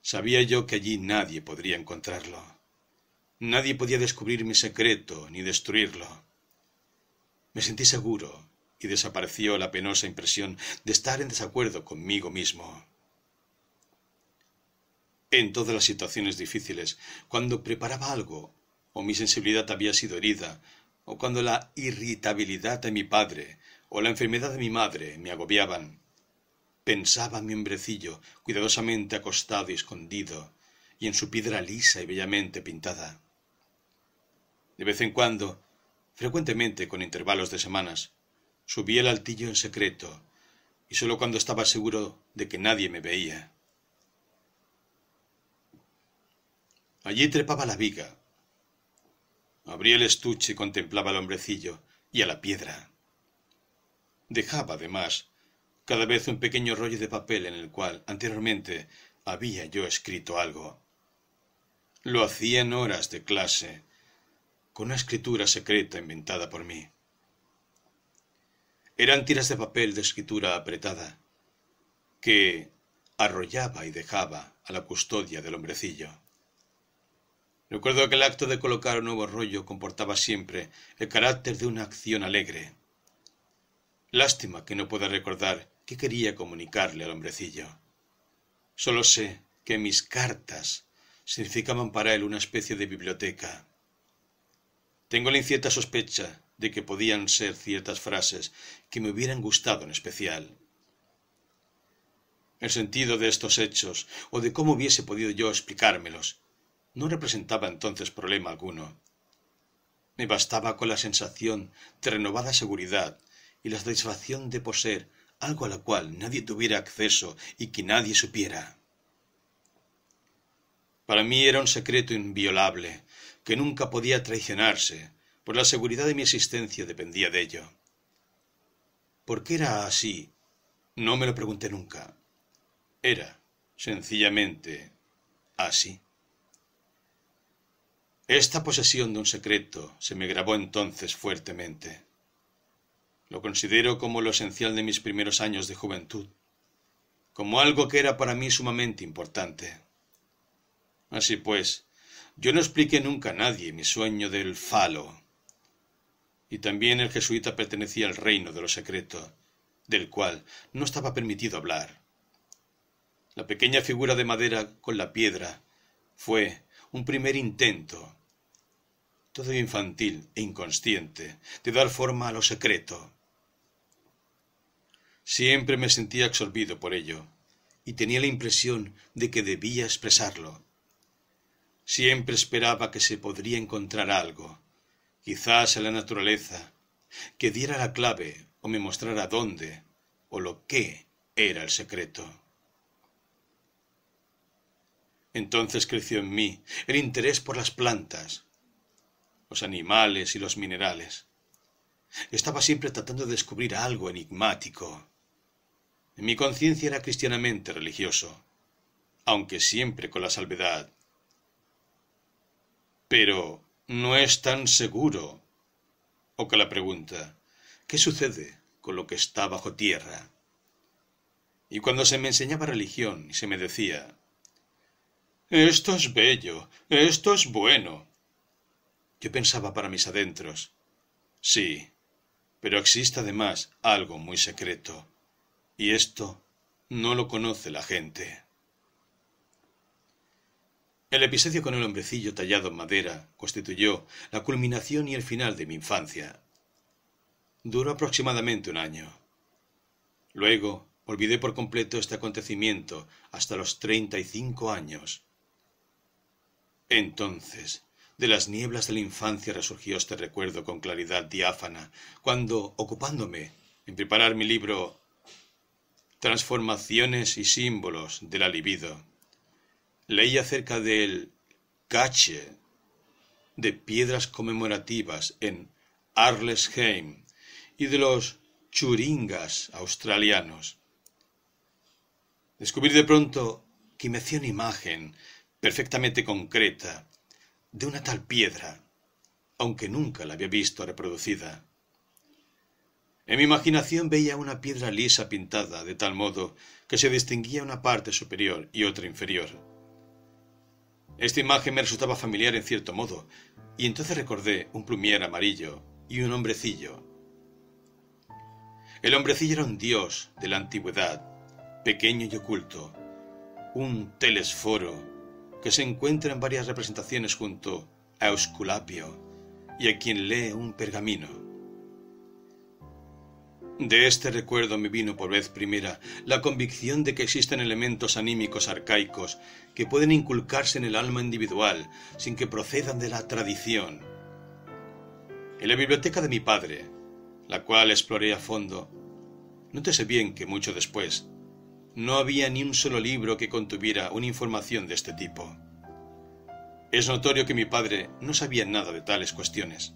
Sabía yo que allí nadie podría encontrarlo. Nadie podía descubrir mi secreto ni destruirlo. Me sentí seguro y desapareció la penosa impresión de estar en desacuerdo conmigo mismo. En todas las situaciones difíciles, cuando preparaba algo, o mi sensibilidad había sido herida, o cuando la irritabilidad de mi padre o la enfermedad de mi madre me agobiaban. Pensaba en mi hombrecillo, cuidadosamente acostado y escondido, y en su piedra lisa y bellamente pintada. De vez en cuando, frecuentemente con intervalos de semanas, subía el altillo en secreto, y sólo cuando estaba seguro de que nadie me veía. Allí trepaba la viga. Abría el estuche y contemplaba al hombrecillo y a la piedra. Dejaba, además, cada vez un pequeño rollo de papel en el cual anteriormente había yo escrito algo. Lo hacía en horas de clase, con una escritura secreta inventada por mí. Eran tiras de papel de escritura apretada, que arrollaba y dejaba a la custodia del hombrecillo. Recuerdo que el acto de colocar un nuevo rollo comportaba siempre el carácter de una acción alegre, Lástima que no pueda recordar qué quería comunicarle al hombrecillo. Solo sé que mis cartas significaban para él una especie de biblioteca. Tengo la incierta sospecha de que podían ser ciertas frases que me hubieran gustado en especial. El sentido de estos hechos, o de cómo hubiese podido yo explicármelos, no representaba entonces problema alguno. Me bastaba con la sensación de renovada seguridad y la satisfacción de poseer algo a la cual nadie tuviera acceso y que nadie supiera. Para mí era un secreto inviolable, que nunca podía traicionarse, por la seguridad de mi existencia dependía de ello. ¿Por qué era así? No me lo pregunté nunca. Era, sencillamente, así. Esta posesión de un secreto se me grabó entonces fuertemente. Lo considero como lo esencial de mis primeros años de juventud, como algo que era para mí sumamente importante. Así pues, yo no expliqué nunca a nadie mi sueño del falo. Y también el jesuita pertenecía al reino de lo secreto, del cual no estaba permitido hablar. La pequeña figura de madera con la piedra fue un primer intento, todo infantil e inconsciente, de dar forma a lo secreto. Siempre me sentía absorbido por ello, y tenía la impresión de que debía expresarlo. Siempre esperaba que se podría encontrar algo, quizás en la naturaleza, que diera la clave o me mostrara dónde o lo que era el secreto. Entonces creció en mí el interés por las plantas, los animales y los minerales. Estaba siempre tratando de descubrir algo enigmático, mi conciencia era cristianamente religioso, aunque siempre con la salvedad. Pero no es tan seguro. O que la pregunta, ¿qué sucede con lo que está bajo tierra? Y cuando se me enseñaba religión y se me decía, esto es bello, esto es bueno. Yo pensaba para mis adentros, sí, pero existe además algo muy secreto, y esto no lo conoce la gente. El episodio con el hombrecillo tallado en madera constituyó la culminación y el final de mi infancia. Duró aproximadamente un año. Luego olvidé por completo este acontecimiento hasta los treinta y cinco años. Entonces, de las nieblas de la infancia resurgió este recuerdo con claridad diáfana, cuando, ocupándome en preparar mi libro transformaciones y símbolos de la libido. Leí acerca del cache de piedras conmemorativas en Arlesheim y de los churingas australianos. Descubrí de pronto que me hacía una imagen perfectamente concreta de una tal piedra, aunque nunca la había visto reproducida. En mi imaginación veía una piedra lisa pintada, de tal modo que se distinguía una parte superior y otra inferior. Esta imagen me resultaba familiar en cierto modo, y entonces recordé un plumier amarillo y un hombrecillo. El hombrecillo era un dios de la antigüedad, pequeño y oculto, un telesforo que se encuentra en varias representaciones junto a Esculapio y a quien lee un pergamino. De este recuerdo me vino por vez primera la convicción de que existen elementos anímicos arcaicos que pueden inculcarse en el alma individual sin que procedan de la tradición. En la biblioteca de mi padre, la cual exploré a fondo, nótese bien que mucho después no había ni un solo libro que contuviera una información de este tipo. Es notorio que mi padre no sabía nada de tales cuestiones.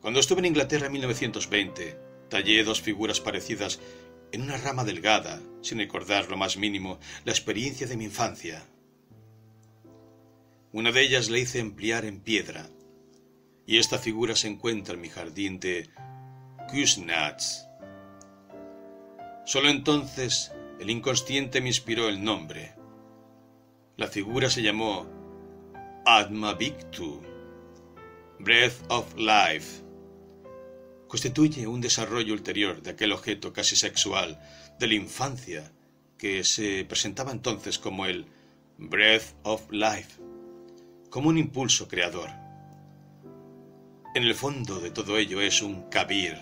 Cuando estuve en Inglaterra en 1920, Tallé dos figuras parecidas en una rama delgada, sin recordar lo más mínimo la experiencia de mi infancia. Una de ellas la hice emplear en piedra, y esta figura se encuentra en mi jardín de Kuznats. Solo entonces el inconsciente me inspiró el nombre. La figura se llamó Atma Breath of Life, constituye un desarrollo ulterior de aquel objeto casi sexual de la infancia que se presentaba entonces como el Breath of Life, como un impulso creador. En el fondo de todo ello es un kabir,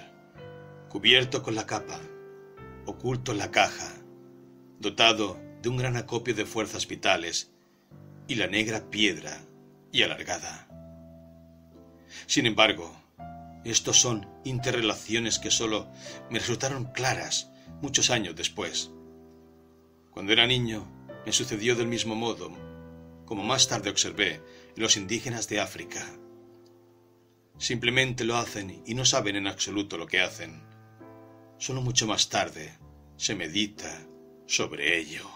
cubierto con la capa, oculto en la caja, dotado de un gran acopio de fuerzas vitales y la negra piedra y alargada. Sin embargo, estos son interrelaciones que solo me resultaron claras muchos años después. Cuando era niño, me sucedió del mismo modo, como más tarde observé, en los indígenas de África. Simplemente lo hacen y no saben en absoluto lo que hacen. Solo mucho más tarde se medita sobre ello.